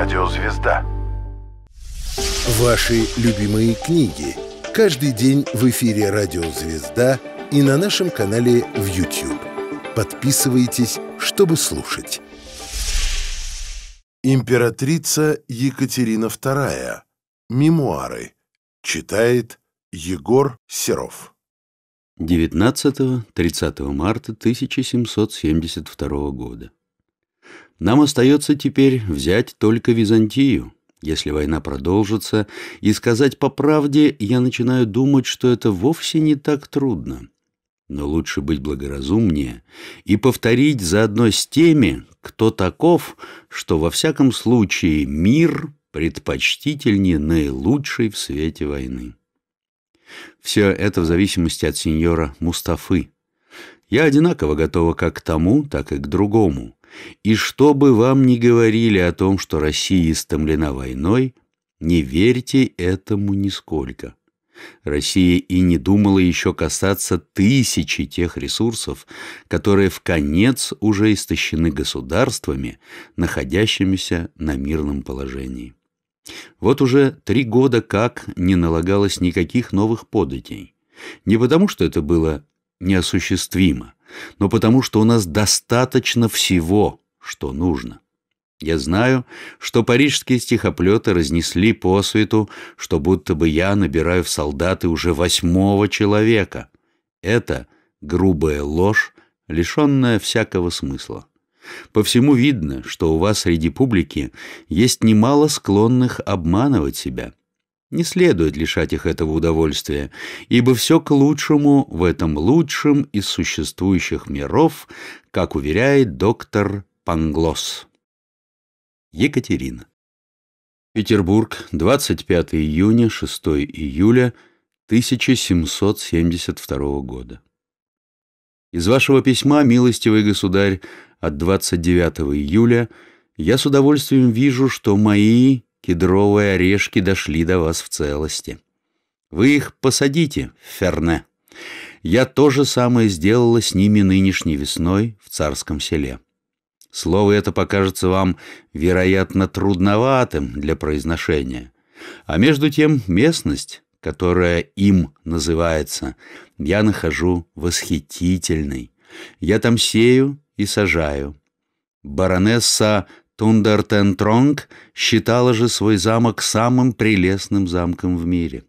Радио Звезда. Ваши любимые книги. Каждый день в эфире Радио Звезда и на нашем канале в YouTube. Подписывайтесь, чтобы слушать. Императрица Екатерина II. Мемуары. Читает Егор Серов. 19-30 марта 1772 года. Нам остается теперь взять только Византию, если война продолжится, и сказать по правде, я начинаю думать, что это вовсе не так трудно. Но лучше быть благоразумнее и повторить заодно с теми, кто таков, что во всяком случае мир предпочтительнее наилучшей в свете войны. Все это в зависимости от сеньора Мустафы. Я одинаково готова как к тому, так и к другому. И что бы вам ни говорили о том, что Россия истомлена войной, не верьте этому нисколько. Россия и не думала еще касаться тысячи тех ресурсов, которые в конец уже истощены государствами, находящимися на мирном положении. Вот уже три года как не налагалось никаких новых податей. Не потому, что это было неосуществимо, но потому что у нас достаточно всего, что нужно. Я знаю, что парижские стихоплеты разнесли по свету, что будто бы я набираю в солдаты уже восьмого человека. Это грубая ложь, лишенная всякого смысла. По всему видно, что у вас среди публики есть немало склонных обманывать себя, не следует лишать их этого удовольствия, ибо все к лучшему в этом лучшем из существующих миров, как уверяет доктор Панглос. Екатерина. Петербург, 25 июня, 6 июля 1772 года. Из вашего письма, милостивый государь, от 29 июля я с удовольствием вижу, что мои кедровые орешки дошли до вас в целости. Вы их посадите Ферне. Я то же самое сделала с ними нынешней весной в царском селе. Слово это покажется вам, вероятно, трудноватым для произношения. А между тем местность, которая им называется, я нахожу восхитительной. Я там сею и сажаю. Баронесса Тундартентронг считала же свой замок самым прелестным замком в мире.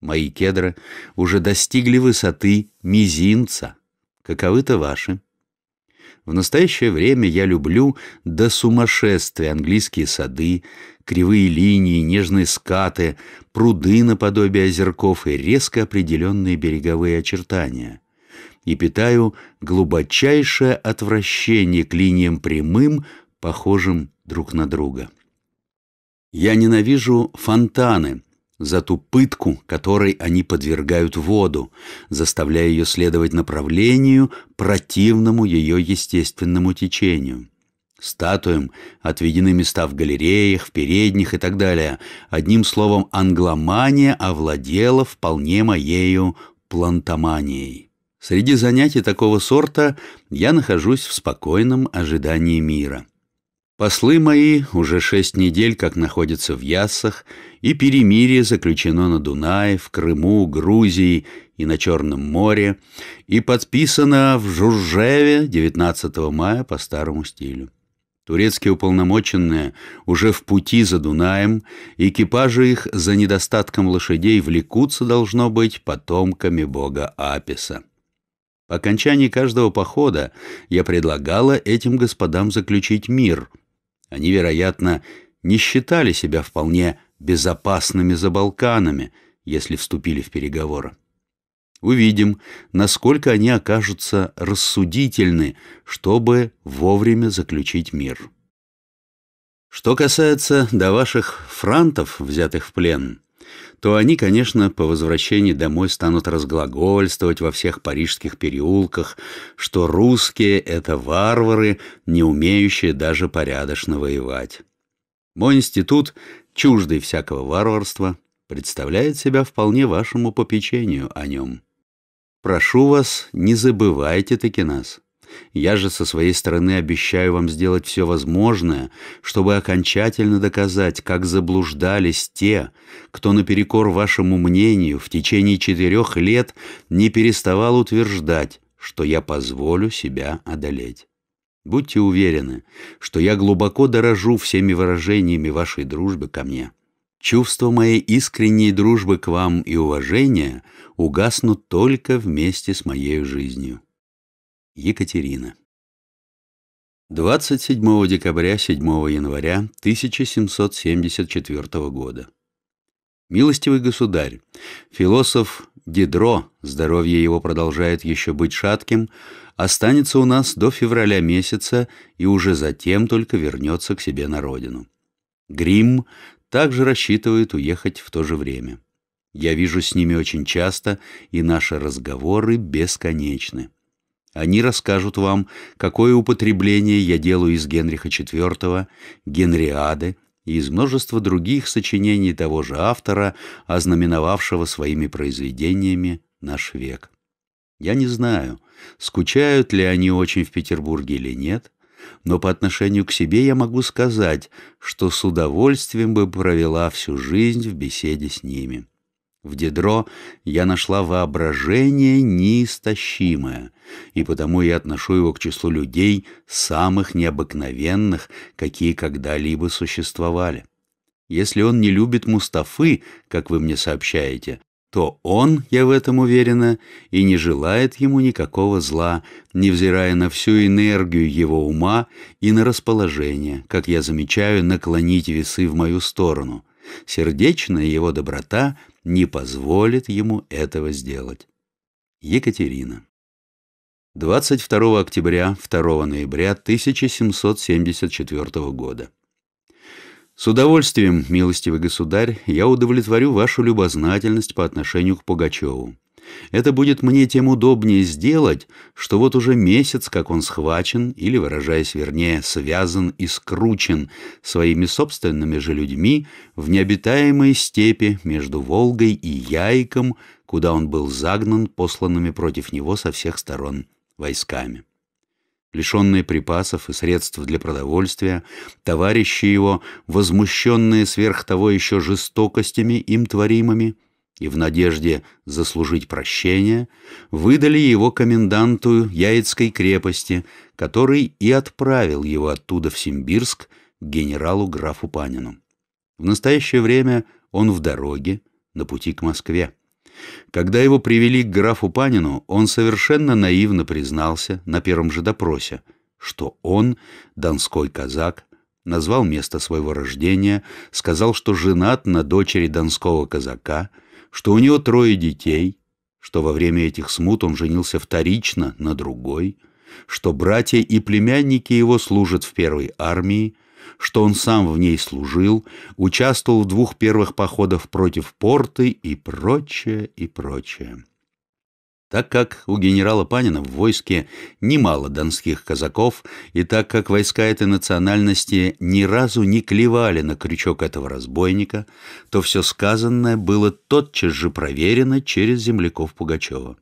Мои кедры уже достигли высоты мизинца. Каковы-то ваши? В настоящее время я люблю до сумасшествия английские сады, кривые линии, нежные скаты, пруды наподобие озерков и резко определенные береговые очертания — и питаю глубочайшее отвращение к линиям прямым, похожим друг на друга. Я ненавижу фонтаны за ту пытку, которой они подвергают воду, заставляя ее следовать направлению, противному ее естественному течению. Статуям отведены места в галереях, в передних и так далее. Одним словом, англомания овладела вполне моею плантоманией. Среди занятий такого сорта я нахожусь в спокойном ожидании мира. Послы мои уже шесть недель как находятся в Яссах, и перемирие заключено на Дунае, в Крыму, Грузии и на Черном море, и подписано в Журжеве 19 мая по старому стилю. Турецкие уполномоченные уже в пути за Дунаем, экипажи их за недостатком лошадей влекутся, должно быть, потомками бога Аписа. По окончании каждого похода я предлагала этим господам заключить мир – они, вероятно, не считали себя вполне безопасными за Балканами, если вступили в переговоры. Увидим, насколько они окажутся рассудительны, чтобы вовремя заключить мир. Что касается до ваших франтов, взятых в плен – то они, конечно, по возвращении домой станут разглагольствовать во всех парижских переулках, что русские — это варвары, не умеющие даже порядочно воевать. Мой институт, чуждый всякого варварства, представляет себя вполне вашему попечению о нем. Прошу вас, не забывайте таки нас. Я же со своей стороны обещаю вам сделать все возможное, чтобы окончательно доказать, как заблуждались те, кто наперекор вашему мнению в течение четырех лет не переставал утверждать, что я позволю себя одолеть. Будьте уверены, что я глубоко дорожу всеми выражениями вашей дружбы ко мне. Чувство моей искренней дружбы к вам и уважения угаснут только вместе с моей жизнью. Екатерина. 27 декабря 7 января 1774 года. Милостивый государь, философ Дидро, здоровье его продолжает еще быть шатким, останется у нас до февраля месяца и уже затем только вернется к себе на родину. Грим также рассчитывает уехать в то же время. Я вижу с ними очень часто, и наши разговоры бесконечны. Они расскажут вам, какое употребление я делаю из Генриха IV, Генриады и из множества других сочинений того же автора, ознаменовавшего своими произведениями наш век. Я не знаю, скучают ли они очень в Петербурге или нет, но по отношению к себе я могу сказать, что с удовольствием бы провела всю жизнь в беседе с ними. В Дедро я нашла воображение неистощимое, и потому я отношу его к числу людей самых необыкновенных, какие когда-либо существовали. Если он не любит Мустафы, как вы мне сообщаете, то он, я в этом уверена, и не желает ему никакого зла, невзирая на всю энергию его ума и на расположение, как я замечаю, наклонить весы в мою сторону — Сердечная его доброта не позволит ему этого сделать. Екатерина. 22 октября, 2 ноября 1774 года. С удовольствием, милостивый государь, я удовлетворю вашу любознательность по отношению к Пугачеву. Это будет мне тем удобнее сделать, что вот уже месяц, как он схвачен, или, выражаясь вернее, связан и скручен своими собственными же людьми в необитаемой степи между Волгой и Яйком, куда он был загнан посланными против него со всех сторон войсками. Лишенные припасов и средств для продовольствия, товарищи его, возмущенные сверх того еще жестокостями им творимыми, и в надежде заслужить прощение выдали его коменданту Яицкой крепости, который и отправил его оттуда в Симбирск к генералу графу Панину. В настоящее время он в дороге, на пути к Москве. Когда его привели к графу Панину, он совершенно наивно признался на первом же допросе, что он, донской казак, назвал место своего рождения, сказал, что женат на дочери донского казака — что у него трое детей, что во время этих смут он женился вторично на другой, что братья и племянники его служат в первой армии, что он сам в ней служил, участвовал в двух первых походах против порты и прочее, и прочее. Так как у генерала Панина в войске немало донских казаков, и так как войска этой национальности ни разу не клевали на крючок этого разбойника, то все сказанное было тотчас же проверено через земляков Пугачева.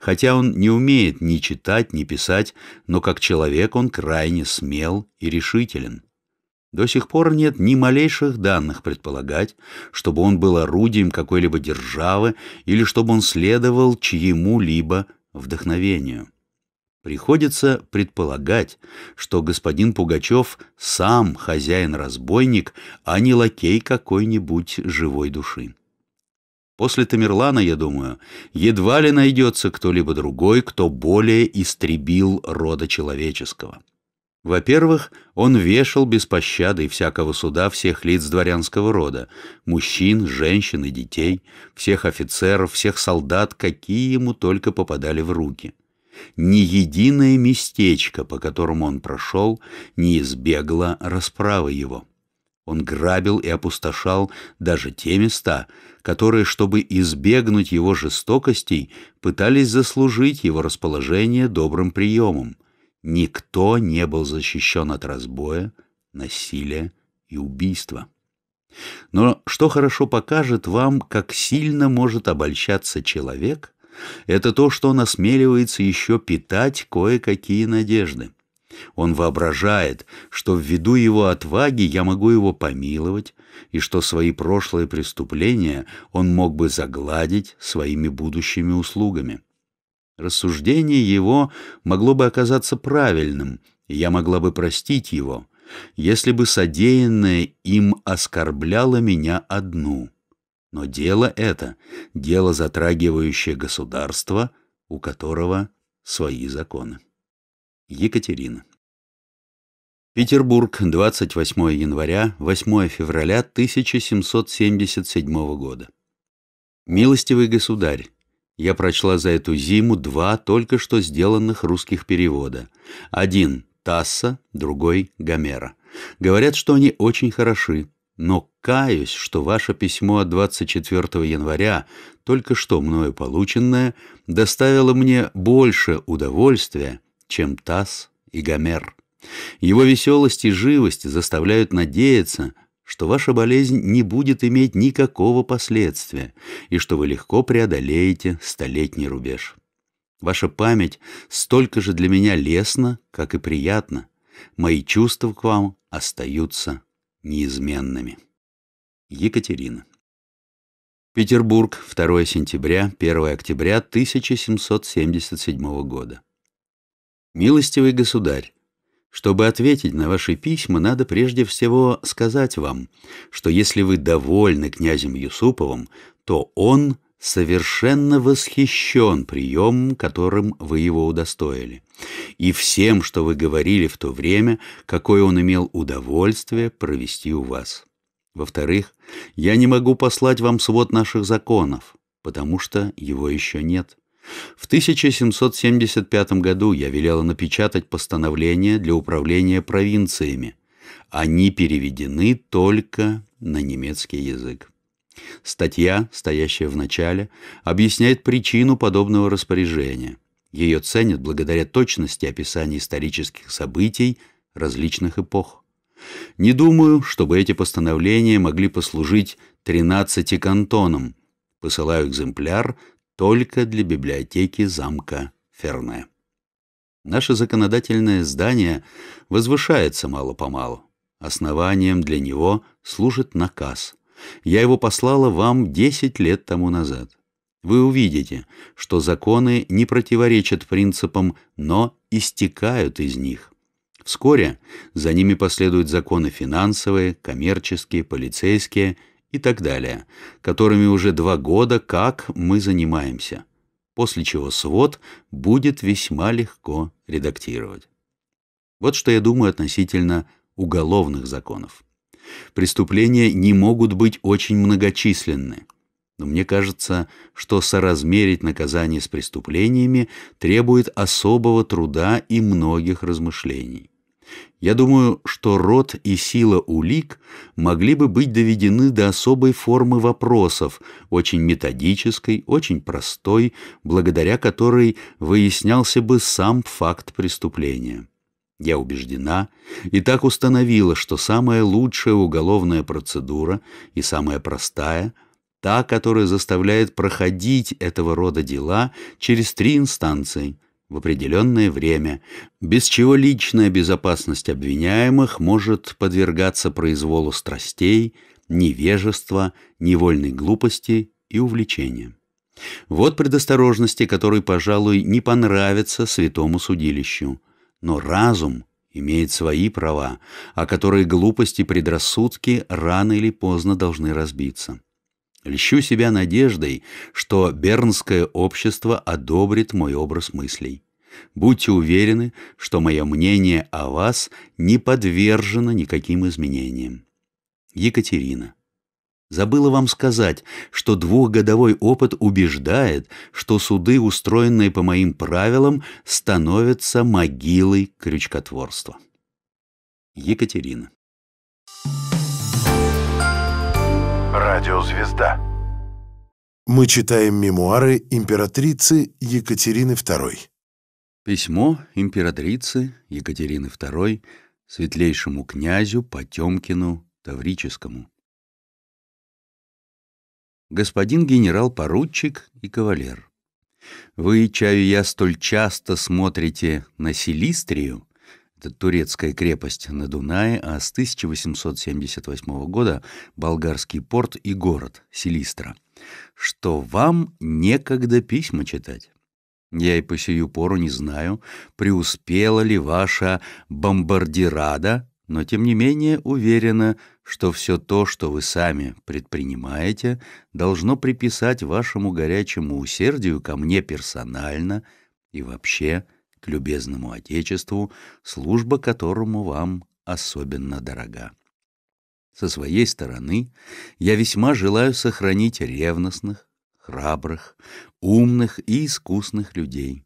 Хотя он не умеет ни читать, ни писать, но как человек он крайне смел и решителен. До сих пор нет ни малейших данных предполагать, чтобы он был орудием какой-либо державы или чтобы он следовал чьему-либо вдохновению. Приходится предполагать, что господин Пугачев сам хозяин-разбойник, а не лакей какой-нибудь живой души. После Тамерлана, я думаю, едва ли найдется кто-либо другой, кто более истребил рода человеческого. Во-первых, он вешал без пощады и всякого суда всех лиц дворянского рода, мужчин, женщин и детей, всех офицеров, всех солдат, какие ему только попадали в руки. Ни единое местечко, по которому он прошел, не избегло расправы его. Он грабил и опустошал даже те места, которые, чтобы избегнуть его жестокостей, пытались заслужить его расположение добрым приемом — никто не был защищен от разбоя, насилия и убийства. Но что хорошо покажет вам, как сильно может обольщаться человек, это то, что он осмеливается еще питать кое-какие надежды. Он воображает, что ввиду его отваги я могу его помиловать, и что свои прошлые преступления он мог бы загладить своими будущими услугами. Рассуждение его могло бы оказаться правильным, и я могла бы простить его, если бы содеянное им оскорбляло меня одну. Но дело это — дело, затрагивающее государство, у которого свои законы. Екатерина. Петербург, 28 января, 8 февраля 1777 года. Милостивый государь, я прочла за эту зиму два только что сделанных русских перевода. Один — Тасса, другой — Гомера. Говорят, что они очень хороши, но каюсь, что ваше письмо от 24 января, только что мною полученное, доставило мне больше удовольствия, чем Тасс и Гомер. Его веселость и живость заставляют надеяться, что ваша болезнь не будет иметь никакого последствия и что вы легко преодолеете столетний рубеж. Ваша память столько же для меня лестна, как и приятна. Мои чувства к вам остаются неизменными. Екатерина. Петербург, 2 сентября, 1 октября 1777 года. Милостивый государь, чтобы ответить на ваши письма, надо прежде всего сказать вам, что если вы довольны князем Юсуповым, то он совершенно восхищен приемом, которым вы его удостоили, и всем, что вы говорили в то время, какое он имел удовольствие провести у вас. Во-вторых, я не могу послать вам свод наших законов, потому что его еще нет. В 1775 году я велела напечатать постановление для управления провинциями. Они переведены только на немецкий язык. Статья, стоящая в начале, объясняет причину подобного распоряжения. Ее ценят благодаря точности описания исторических событий различных эпох. Не думаю, чтобы эти постановления могли послужить 13 кантонам. Посылаю экземпляр только для библиотеки замка Ферне. Наше законодательное здание возвышается мало-помалу. Основанием для него служит наказ. Я его послала вам 10 лет тому назад. Вы увидите, что законы не противоречат принципам, но истекают из них. Вскоре за ними последуют законы финансовые, коммерческие, полицейские и так далее, которыми уже два года как мы занимаемся, после чего свод будет весьма легко редактировать. Вот что я думаю относительно уголовных законов. Преступления не могут быть очень многочисленны, но мне кажется, что соразмерить наказание с преступлениями требует особого труда и многих размышлений. Я думаю, что род и сила улик могли бы быть доведены до особой формы вопросов, очень методической, очень простой, благодаря которой выяснялся бы сам факт преступления. Я убеждена и так установила, что самая лучшая уголовная процедура и самая простая – та, которая заставляет проходить этого рода дела через три инстанции – в определенное время, без чего личная безопасность обвиняемых может подвергаться произволу страстей, невежества, невольной глупости и увлечения. Вот предосторожности, которые, пожалуй, не понравятся святому судилищу. Но разум имеет свои права, о которые глупости и предрассудки рано или поздно должны разбиться. Льщу себя надеждой, что бернское общество одобрит мой образ мыслей. Будьте уверены, что мое мнение о вас не подвержено никаким изменениям. Екатерина. Забыла вам сказать, что двухгодовой опыт убеждает, что суды, устроенные по моим правилам, становятся могилой крючкотворства. Екатерина. Радиозвезда. Мы читаем мемуары императрицы Екатерины II. Письмо императрицы Екатерины II светлейшему князю Потемкину Таврическому. Господин генерал-поручик и кавалер, вы, чаю я, столь часто смотрите на Силистрию, это турецкая крепость на Дунае, а с 1878 года болгарский порт и город Силистра. Что вам некогда письма читать? Я и по сию пору не знаю, преуспела ли ваша бомбардирада, но тем не менее уверена, что все то, что вы сами предпринимаете, должно приписать вашему горячему усердию ко мне персонально и вообще – к любезному Отечеству, служба которому вам особенно дорога. Со своей стороны я весьма желаю сохранить ревностных, храбрых, умных и искусных людей.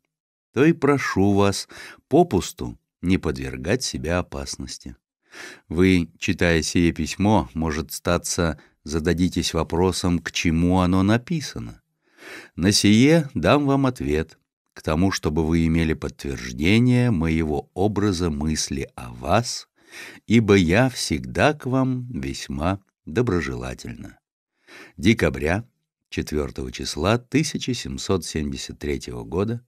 То и прошу вас попусту не подвергать себя опасности. Вы, читая сие письмо, может статься, зададитесь вопросом, к чему оно написано. На сие дам вам ответ — к тому, чтобы вы имели подтверждение моего образа мысли о вас, ибо я всегда к вам весьма доброжелательно. Декабря 4 числа 1773 года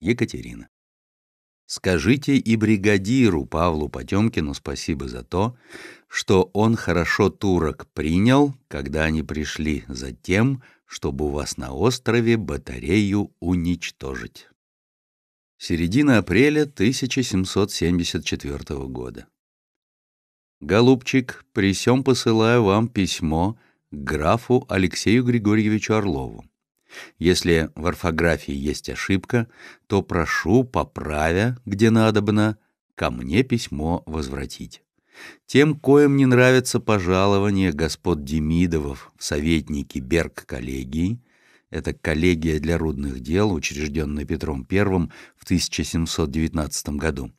Екатерина. Скажите и бригадиру Павлу Потемкину спасибо за то, что он хорошо турок принял, когда они пришли за тем, чтобы у вас на острове батарею уничтожить. Середина апреля 1774 года. Голубчик, при сём посылаю вам письмо графу Алексею Григорьевичу Орлову. Если в орфографии есть ошибка, то прошу, поправя, где надобно, ко мне письмо возвратить тем, коим не нравится пожалование господ Демидовов в советники Берг-коллегии, это коллегия для рудных дел, учрежденная Петром I в 1719 году,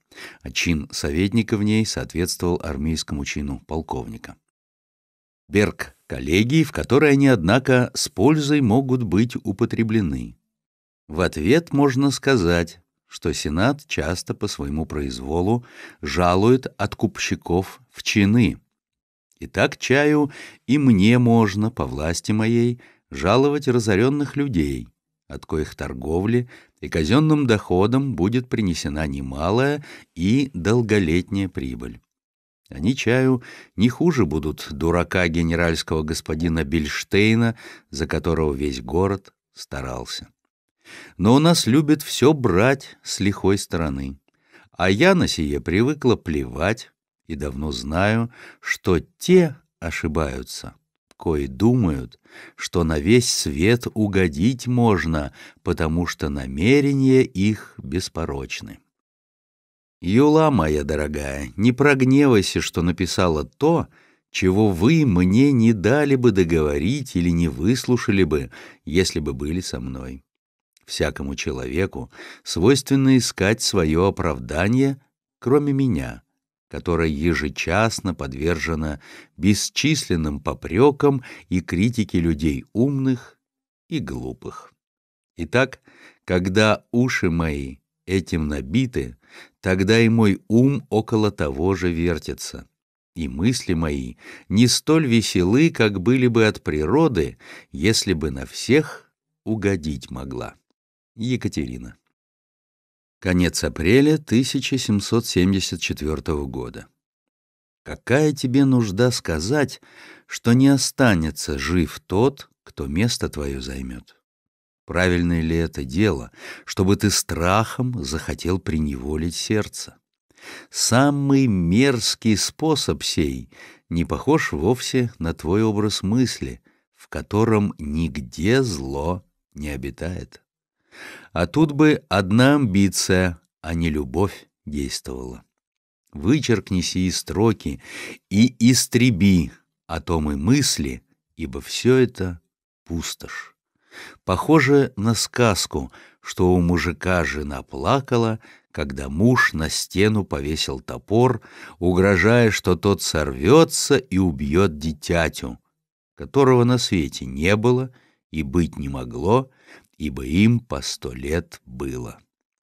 а чин советника в ней соответствовал армейскому чину полковника. Берг коллегии, в которой они, однако, с пользой могут быть употреблены. В ответ можно сказать, что Сенат часто по своему произволу жалует откупщиков в чины. И так чаю и мне можно, по власти моей, жаловать разоренных людей, от коих торговли и казенным доходом будет принесена немалая и долголетняя прибыль. Они чаю не хуже будут дурака генеральского господина Бельштейна, за которого весь город старался но у нас любят все брать с лихой стороны. А я на сие привыкла плевать и давно знаю, что те ошибаются, кои думают, что на весь свет угодить можно, потому что намерения их беспорочны. Юла, моя дорогая, не прогневайся, что написала то, чего вы мне не дали бы договорить или не выслушали бы, если бы были со мной. Всякому человеку свойственно искать свое оправдание, кроме меня, которое ежечасно подвержено бесчисленным попрекам и критике людей умных и глупых. Итак, когда уши мои этим набиты, тогда и мой ум около того же вертится. И мысли мои не столь веселы, как были бы от природы, если бы на всех угодить могла. Екатерина. Конец апреля 1774 года. Какая тебе нужда сказать, что не останется жив тот, кто место твое займет? Правильное ли это дело, чтобы ты страхом захотел приневолить сердце? Самый мерзкий способ сей не похож вовсе на твой образ мысли, в котором нигде зло не обитает. А тут бы одна амбиция, а не любовь действовала. Вычеркни сии строки и истреби о том и мысли, ибо все это пустошь. Похоже на сказку, что у мужика жена плакала, когда муж на стену повесил топор, угрожая, что тот сорвется и убьет дитятю, которого на свете не было и быть не могло, ибо им по сто лет было.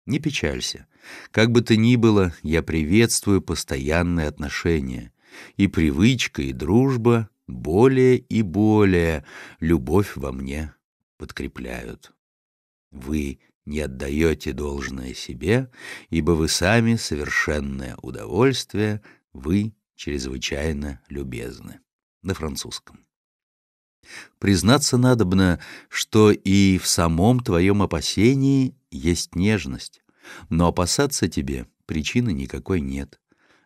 Не печалься. Как бы то ни было, я приветствую постоянные отношения. И привычка, и дружба более и более любовь во мне подкрепляют. Вы не отдаете должное себе, ибо вы сами совершенное удовольствие, вы чрезвычайно любезны. На французском. Признаться надобно, что и в самом твоем опасении есть нежность, но опасаться тебе причины никакой нет.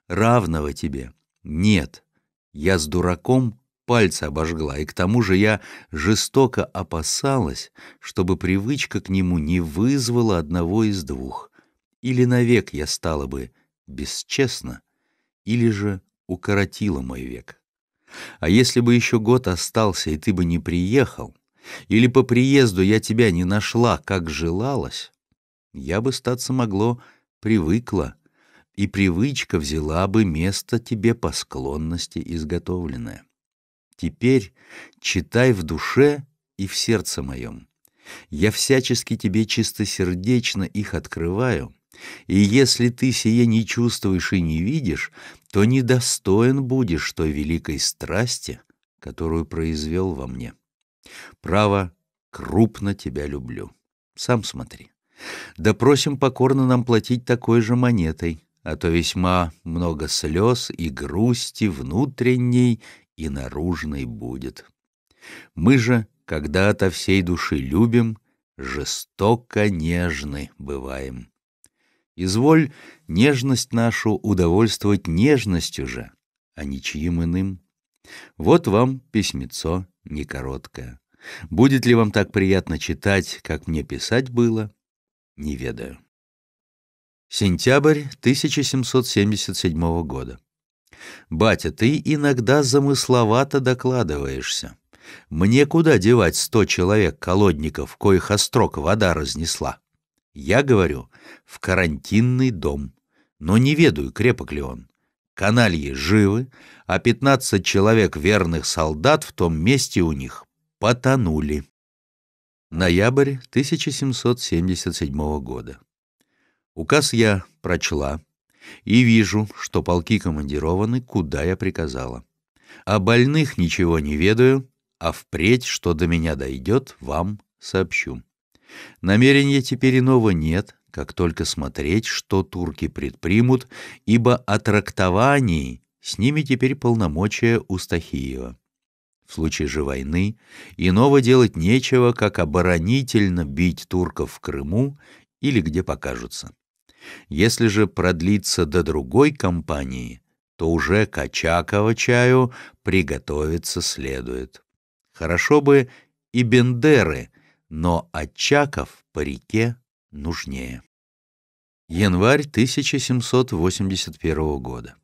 Равного тебе нет. Я с дураком пальцы обожгла, и к тому же я жестоко опасалась, чтобы привычка к нему не вызвала одного из двух. Или навек я стала бы бесчестна, или же укоротила мой век. А если бы еще год остался, и ты бы не приехал, или по приезду я тебя не нашла, как желалось, я бы, статься могло, привыкла, и привычка взяла бы место тебе по склонности изготовленное. Теперь читай в душе и в сердце моем. Я всячески тебе чистосердечно их открываю, и если ты сие не чувствуешь и не видишь, то недостоин будешь той великой страсти, которую произвел во мне. Право, крупно тебя люблю. Сам смотри. Да покорно нам платить такой же монетой, а то весьма много слез и грусти внутренней и наружной будет. Мы же, когда то всей души любим, жестоко нежны бываем. Изволь нежность нашу удовольствовать нежностью же, а ничьим иным. Вот вам письмецо не короткое. Будет ли вам так приятно читать, как мне писать было, не ведаю. Сентябрь 1777 года. «Батя, ты иногда замысловато докладываешься. Мне куда девать сто человек колодников, коих острог вода разнесла?» Я говорю, в карантинный дом. Но не ведаю, крепок ли он. Канальи живы, а пятнадцать человек верных солдат в том месте у них потонули. Ноябрь 1777 года. Указ я прочла и вижу, что полки командированы, куда я приказала. О больных ничего не ведаю, а впредь, что до меня дойдет, вам сообщу. Намерения теперь иного нет, как только смотреть, что турки предпримут, ибо о трактовании с ними теперь полномочия у Стахиева. В случае же войны иного делать нечего, как оборонительно бить турков в Крыму или где покажутся. Если же продлится до другой кампании, то уже Качакова чаю приготовиться следует. Хорошо бы и Бендеры но очаков по реке нужнее. Январь 1781 года.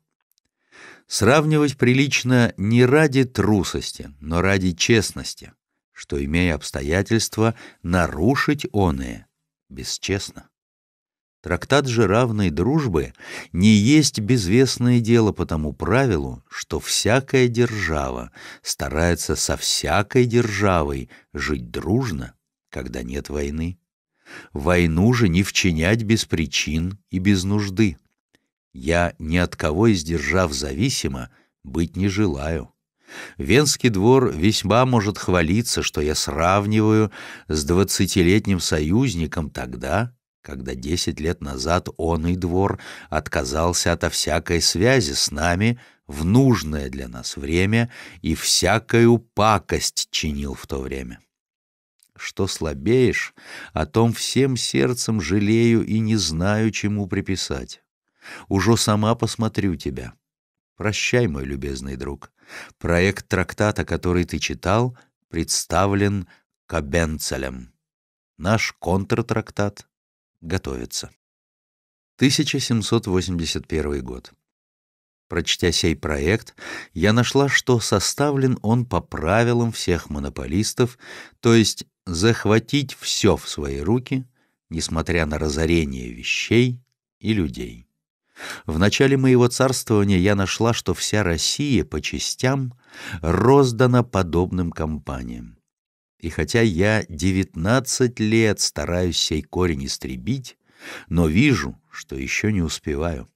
Сравнивать прилично не ради трусости, но ради честности, что, имея обстоятельства, нарушить оные бесчестно. Трактат же равной дружбы не есть безвестное дело по тому правилу, что всякая держава старается со всякой державой жить дружно когда нет войны. Войну же не вчинять без причин и без нужды. Я ни от кого издержав зависимо быть не желаю. Венский двор весьма может хвалиться, что я сравниваю с двадцатилетним союзником тогда, когда десять лет назад он и двор отказался ото всякой связи с нами в нужное для нас время и всякую пакость чинил в то время что слабеешь, о том всем сердцем жалею и не знаю, чему приписать. Уже сама посмотрю тебя. Прощай, мой любезный друг. Проект трактата, который ты читал, представлен Кабенцелем. Наш контртрактат готовится. 1781 год. Прочтя сей проект, я нашла, что составлен он по правилам всех монополистов, то есть захватить все в свои руки, несмотря на разорение вещей и людей. В начале моего царствования я нашла, что вся Россия по частям роздана подобным компаниям. И хотя я 19 лет стараюсь сей корень истребить, но вижу, что еще не успеваю.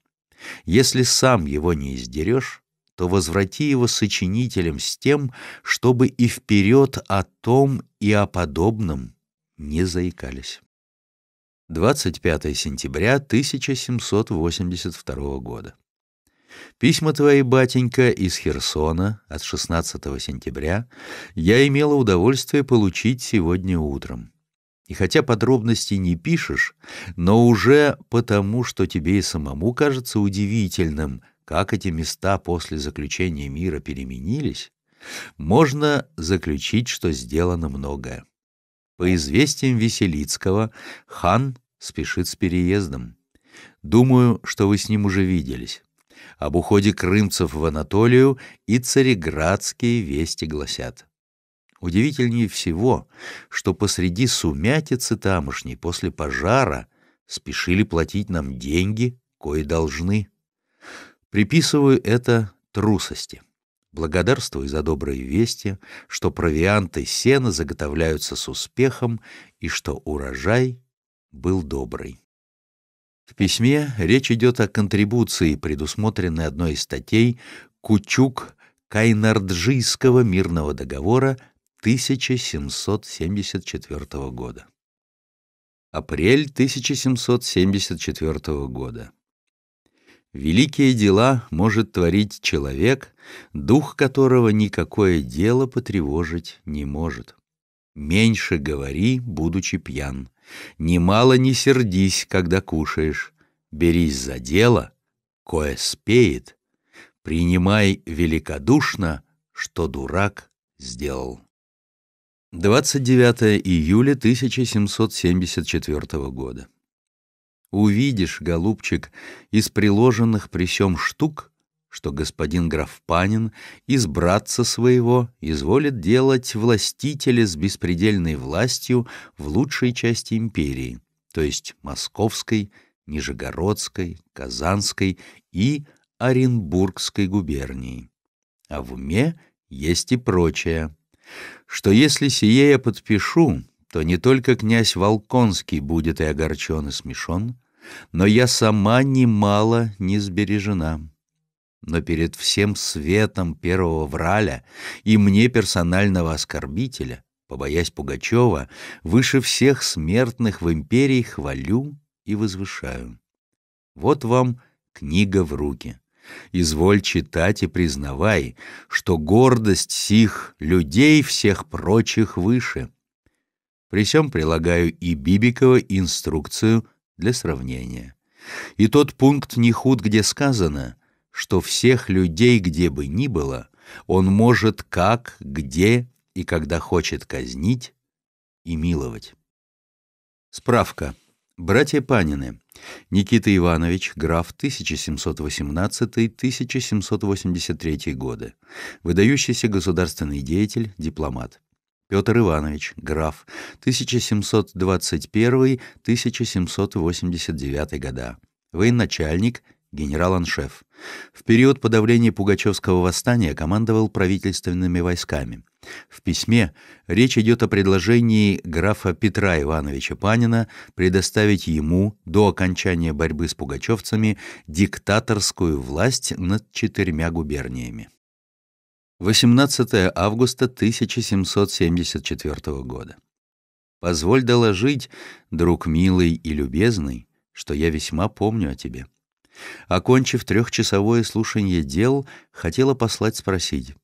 Если сам его не издерешь, то возврати его сочинителям с тем, чтобы и вперед о том и о подобном не заикались. 25 сентября 1782 года. Письма твои, батенька, из Херсона от 16 сентября я имела удовольствие получить сегодня утром. И хотя подробностей не пишешь, но уже потому, что тебе и самому кажется удивительным, как эти места после заключения мира переменились, можно заключить, что сделано многое. По известиям Веселицкого, хан спешит с переездом. Думаю, что вы с ним уже виделись. Об уходе крымцев в Анатолию и цареградские вести гласят. Удивительнее всего, что посреди сумятицы тамошней после пожара спешили платить нам деньги, кои должны. Приписываю это трусости. Благодарствую за добрые вести, что провианты сена заготовляются с успехом и что урожай был добрый. В письме речь идет о контрибуции, предусмотренной одной из статей Кучук Кайнарджийского мирного договора 1774 года. Апрель 1774 года. Великие дела может творить человек, дух которого никакое дело потревожить не может. Меньше говори, будучи пьян. Немало не сердись, когда кушаешь. Берись за дело, кое спеет. Принимай великодушно, что дурак сделал. 29 июля 1774 года. Увидишь, голубчик, из приложенных при сём штук, что господин граф Панин из братца своего изволит делать властители с беспредельной властью в лучшей части империи, то есть московской, нижегородской, казанской и оренбургской губернии. А в уме есть и прочее что если сие я подпишу, то не только князь Волконский будет и огорчен, и смешон, но я сама немало не сбережена. Но перед всем светом первого враля и мне персонального оскорбителя, побоясь Пугачева, выше всех смертных в империи хвалю и возвышаю. Вот вам книга в руки. Изволь читать и признавай, что гордость сих людей всех прочих выше. При сём прилагаю и Бибикова инструкцию для сравнения. И тот пункт не худ, где сказано, что всех людей, где бы ни было, он может как, где и когда хочет казнить и миловать. Справка. Братья Панины. Никита Иванович, граф 1718-1783 годы. Выдающийся государственный деятель, дипломат. Петр Иванович, граф 1721-1789 года. Военачальник, генерал-аншеф. В период подавления Пугачевского восстания командовал правительственными войсками. В письме речь идет о предложении графа Петра Ивановича Панина предоставить ему до окончания борьбы с пугачевцами диктаторскую власть над четырьмя губерниями. 18 августа 1774 года. «Позволь доложить, друг милый и любезный, что я весьма помню о тебе». Окончив трехчасовое слушание дел, хотела послать спросить.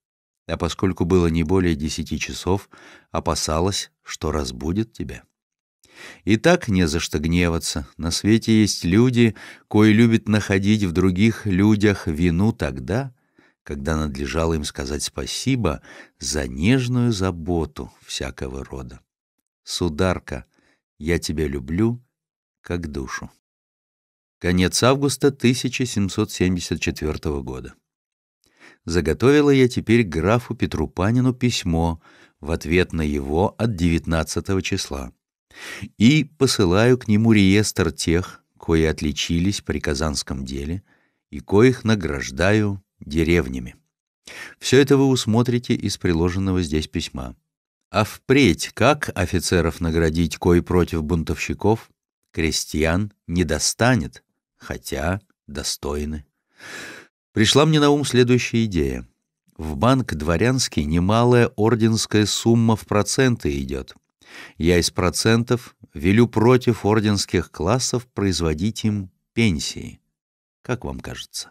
А поскольку было не более десяти часов, опасалась, что разбудит тебя. И так не за что гневаться. На свете есть люди, кои любят находить в других людях вину тогда, когда надлежало им сказать спасибо за нежную заботу всякого рода. Сударка, я тебя люблю, как душу. Конец августа 1774 года. Заготовила я теперь графу Петру Панину письмо в ответ на его от 19 числа и посылаю к нему реестр тех, кои отличились при казанском деле и коих награждаю деревнями. Все это вы усмотрите из приложенного здесь письма. А впредь, как офицеров наградить, кои против бунтовщиков, крестьян не достанет, хотя достойны. Пришла мне на ум следующая идея. В банк дворянский немалая орденская сумма в проценты идет. Я из процентов велю против орденских классов производить им пенсии. Как вам кажется?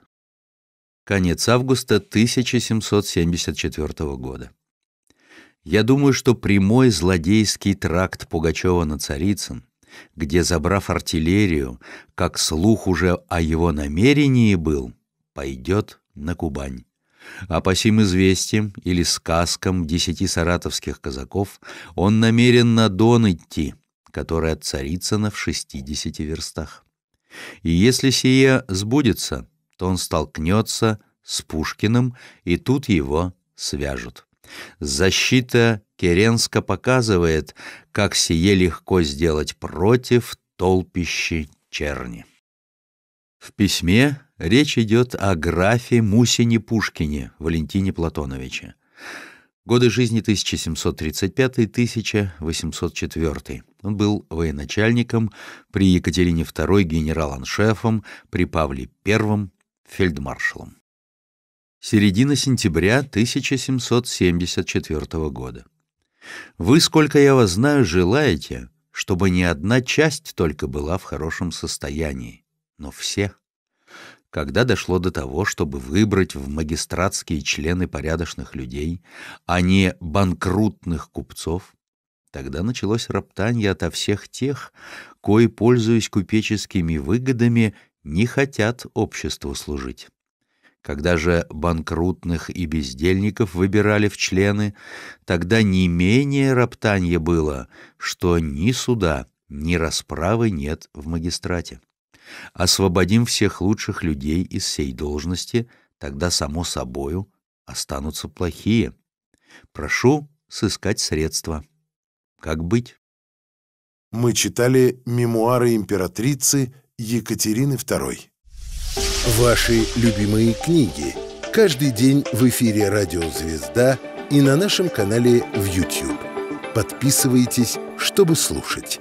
Конец августа 1774 года. Я думаю, что прямой злодейский тракт Пугачева на Царицын где, забрав артиллерию, как слух уже о его намерении был, пойдет на Кубань. А по сим известиям или сказкам десяти саратовских казаков он намерен на Дон идти, который от Царицына в шестидесяти верстах. И если сие сбудется, то он столкнется с Пушкиным, и тут его свяжут. Защита Керенска показывает, как сие легко сделать против толпищи черни. В письме речь идет о графе Мусине Пушкине Валентине Платоновиче. Годы жизни 1735-1804. Он был военачальником, при Екатерине II генерал-аншефом, при Павле I фельдмаршалом. Середина сентября 1774 года. Вы, сколько я вас знаю, желаете, чтобы ни одна часть только была в хорошем состоянии, но все. Когда дошло до того, чтобы выбрать в магистратские члены порядочных людей, а не банкрутных купцов, тогда началось роптанье ото всех тех, кои, пользуясь купеческими выгодами, не хотят обществу служить. Когда же банкрутных и бездельников выбирали в члены, тогда не менее роптанье было, что ни суда, ни расправы нет в магистрате. Освободим всех лучших людей из сей должности, тогда, само собою, останутся плохие. Прошу сыскать средства. Как быть? Мы читали мемуары императрицы Екатерины II. Ваши любимые книги. Каждый день в эфире «Радио Звезда» и на нашем канале в YouTube. Подписывайтесь, чтобы слушать.